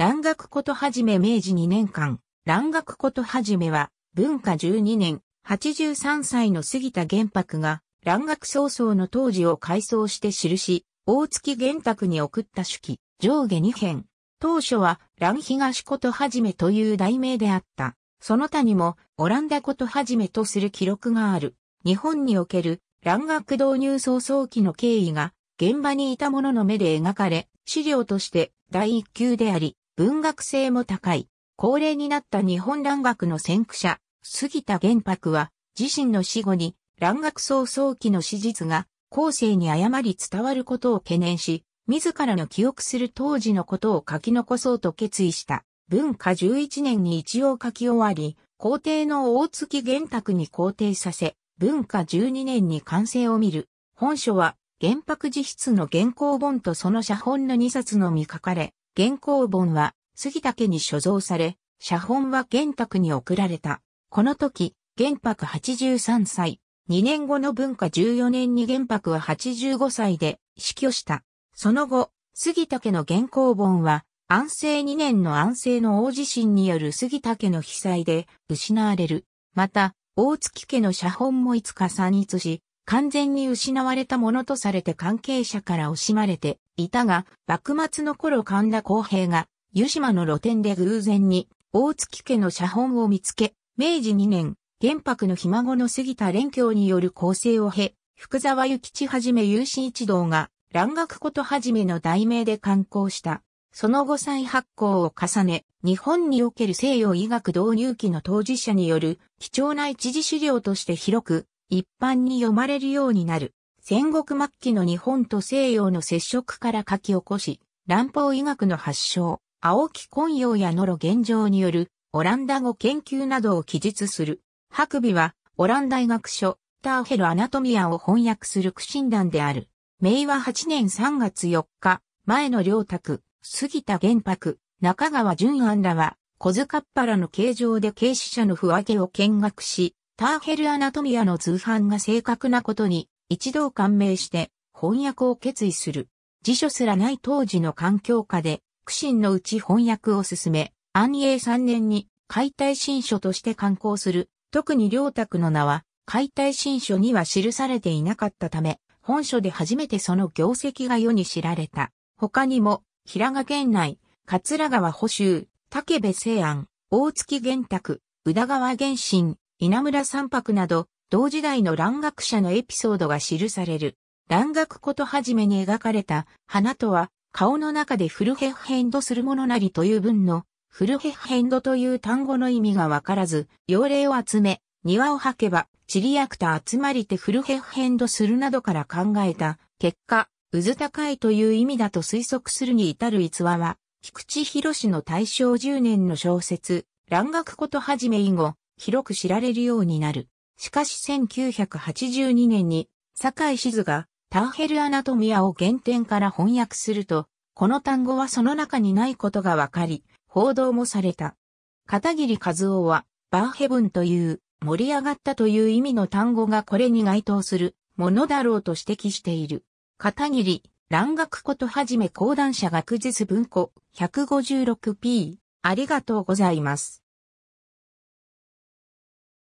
蘭学ことはじめ明治2年間、蘭学ことはじめは、文化12年、83歳の杉田玄白が、蘭学早々の当時を改装して記し、大月玄卓に送った手記、上下2編。当初は、蘭東ことはじめという題名であった。その他にも、オランダことはじめとする記録がある。日本における、蘭学導入早々期の経緯が、現場にいた者の目で描かれ、資料として、第一級であり、文学性も高い。高齢になった日本蘭学の先駆者、杉田玄白は、自身の死後に、蘭学草創期の史実が、後世に誤り伝わることを懸念し、自らの記憶する当時のことを書き残そうと決意した。文化11年に一応書き終わり、皇帝の大月玄白に皇帝させ、文化12年に完成を見る。本書は、玄白自筆の原稿本とその写本の2冊のみ書かれ、原稿本は杉竹に所蔵され、写本は玄白に送られた。この時、玄白83歳、2年後の文化14年に玄白は85歳で死去した。その後、杉竹の原稿本は、安政2年の安政の大地震による杉竹の被災で失われる。また、大月家の写本もいつか散逸し、完全に失われたものとされて関係者から惜しまれていたが、幕末の頃神田公平が、湯島の露店で偶然に、大月家の写本を見つけ、明治2年、玄白のひ孫の杉田連教による構成を経、福沢諭吉はじめ有志一同が、蘭学ことはじめの題名で刊行した。その後再発行を重ね、日本における西洋医学導入期の当事者による貴重な一時資料として広く一般に読まれるようになる。戦国末期の日本と西洋の接触から書き起こし、乱法医学の発祥、青木昆陽や野呂現状によるオランダ語研究などを記述する。白尾はオランダ医学書ターヘルアナトミアを翻訳する苦心談である。明和8年3月4日、前の両宅、杉田玄白、中川淳安らは、小塚っ腹の形状で軽視者の不分けを見学し、ターヘル・アナトミアの通販が正確なことに一同感銘して翻訳を決意する。辞書すらない当時の環境下で苦心のうち翻訳を進め、安永3年に解体新書として刊行する。特に良沢の名は解体新書には記されていなかったため、本書で初めてその業績が世に知られた。他にも、平賀源内、桂川補修、竹部西安、大月玄卓、宇田川玄心、稲村三白など、同時代の蘭学者のエピソードが記される。蘭学ことはじめに描かれた花とは、顔の中でフルヘッヘンドするものなりという文の、フルヘッヘンドという単語の意味がわからず、用例を集め、庭を吐けば、チリアクタ集まりてフルヘッヘンドするなどから考えた、結果、うず高いという意味だと推測するに至る逸話は、菊池博の大正10年の小説、蘭学ことはじめ以後、広く知られるようになる。しかし1982年に、坂井静が、ターヘルアナトミアを原点から翻訳すると、この単語はその中にないことがわかり、報道もされた。片桐和夫は、バーヘブンという、盛り上がったという意味の単語がこれに該当するものだろうと指摘している。片桐、蘭学ことはじめ講談社学術文庫 156p、ありがとうございます。